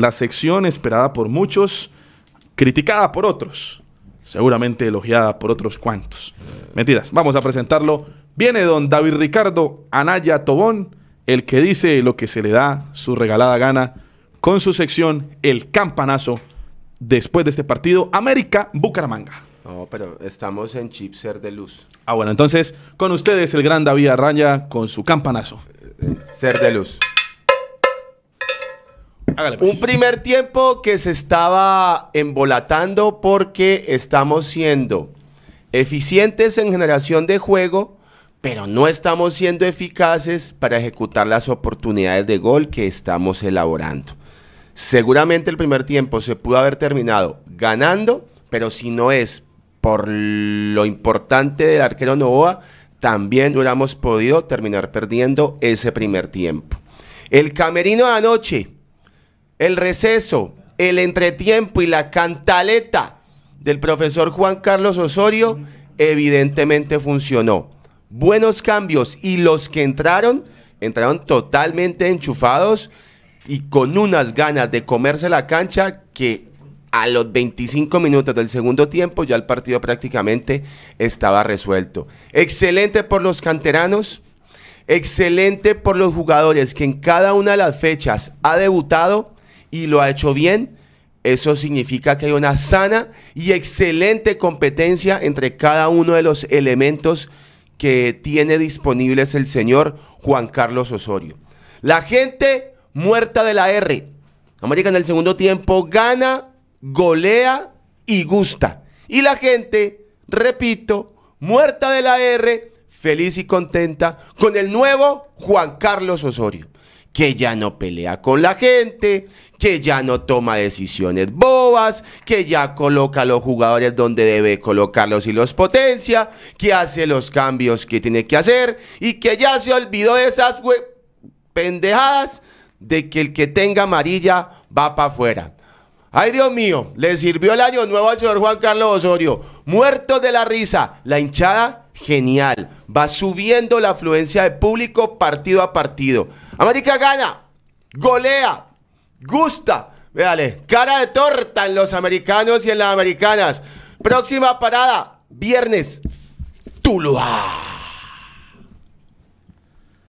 la sección esperada por muchos, criticada por otros, seguramente elogiada por otros cuantos. Mentiras, vamos a presentarlo. Viene don David Ricardo Anaya Tobón, el que dice lo que se le da su regalada gana con su sección El Campanazo después de este partido América-Bucaramanga. No, pero estamos en chip ser de Luz. Ah, bueno, entonces con ustedes el gran David Arraña con su campanazo. Eh, eh, ser de Luz. Un pues. primer tiempo que se estaba embolatando porque estamos siendo eficientes en generación de juego, pero no estamos siendo eficaces para ejecutar las oportunidades de gol que estamos elaborando. Seguramente el primer tiempo se pudo haber terminado ganando, pero si no es por lo importante del arquero Novoa, también hubiéramos podido terminar perdiendo ese primer tiempo. El camerino de anoche el receso, el entretiempo y la cantaleta del profesor Juan Carlos Osorio evidentemente funcionó. Buenos cambios y los que entraron, entraron totalmente enchufados y con unas ganas de comerse la cancha que a los 25 minutos del segundo tiempo ya el partido prácticamente estaba resuelto. Excelente por los canteranos, excelente por los jugadores que en cada una de las fechas ha debutado y lo ha hecho bien, eso significa que hay una sana y excelente competencia entre cada uno de los elementos que tiene disponibles el señor Juan Carlos Osorio. La gente muerta de la R. América en el segundo tiempo gana, golea y gusta. Y la gente, repito, muerta de la R, feliz y contenta con el nuevo Juan Carlos Osorio que ya no pelea con la gente, que ya no toma decisiones bobas, que ya coloca a los jugadores donde debe colocarlos y los potencia, que hace los cambios que tiene que hacer y que ya se olvidó de esas pendejadas de que el que tenga amarilla va para afuera. Ay, Dios mío, le sirvió el año nuevo al señor Juan Carlos Osorio. muerto de la risa, la hinchada genial. Va subiendo la afluencia de público partido a partido. América gana, golea, gusta. Véale, cara de torta en los americanos y en las americanas. Próxima parada, viernes, Tuluá.